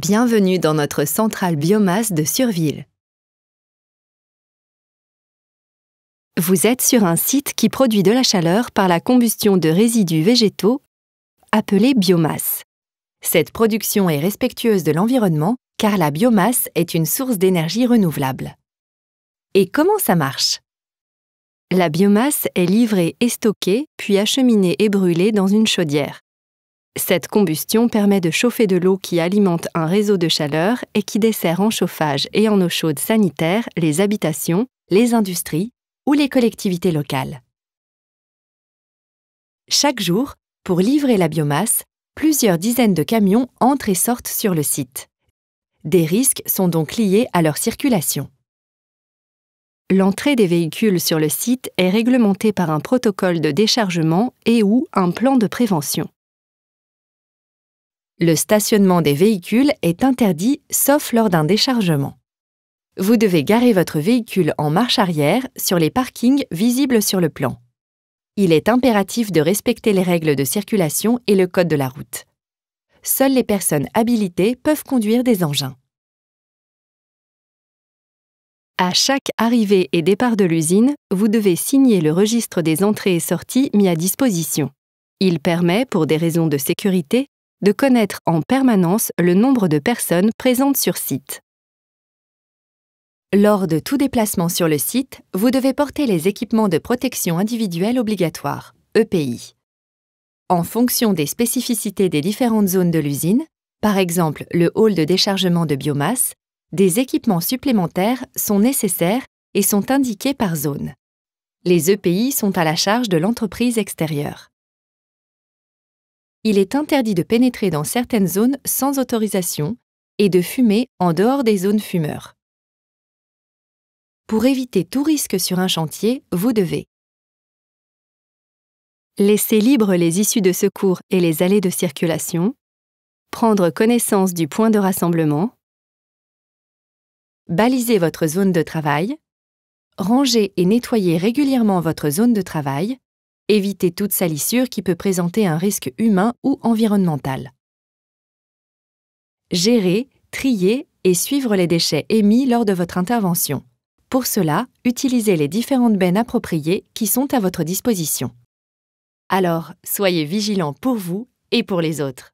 Bienvenue dans notre centrale biomasse de Surville. Vous êtes sur un site qui produit de la chaleur par la combustion de résidus végétaux appelés biomasse. Cette production est respectueuse de l'environnement car la biomasse est une source d'énergie renouvelable. Et comment ça marche La biomasse est livrée et stockée, puis acheminée et brûlée dans une chaudière. Cette combustion permet de chauffer de l'eau qui alimente un réseau de chaleur et qui dessert en chauffage et en eau chaude sanitaire les habitations, les industries ou les collectivités locales. Chaque jour, pour livrer la biomasse, plusieurs dizaines de camions entrent et sortent sur le site. Des risques sont donc liés à leur circulation. L'entrée des véhicules sur le site est réglementée par un protocole de déchargement et ou un plan de prévention le stationnement des véhicules est interdit sauf lors d'un déchargement. Vous devez garer votre véhicule en marche arrière sur les parkings visibles sur le plan. Il est impératif de respecter les règles de circulation et le code de la route. Seules les personnes habilitées peuvent conduire des engins. À chaque arrivée et départ de l'usine, vous devez signer le registre des entrées et sorties mis à disposition. Il permet, pour des raisons de sécurité, de connaître en permanence le nombre de personnes présentes sur site. Lors de tout déplacement sur le site, vous devez porter les équipements de protection individuelle obligatoires, EPI. En fonction des spécificités des différentes zones de l'usine, par exemple le hall de déchargement de biomasse, des équipements supplémentaires sont nécessaires et sont indiqués par zone. Les EPI sont à la charge de l'entreprise extérieure il est interdit de pénétrer dans certaines zones sans autorisation et de fumer en dehors des zones fumeurs. Pour éviter tout risque sur un chantier, vous devez laisser libres les issues de secours et les allées de circulation, prendre connaissance du point de rassemblement, baliser votre zone de travail, ranger et nettoyer régulièrement votre zone de travail, Évitez toute salissure qui peut présenter un risque humain ou environnemental. Gérer, trier et suivre les déchets émis lors de votre intervention. Pour cela, utilisez les différentes bennes appropriées qui sont à votre disposition. Alors, soyez vigilants pour vous et pour les autres.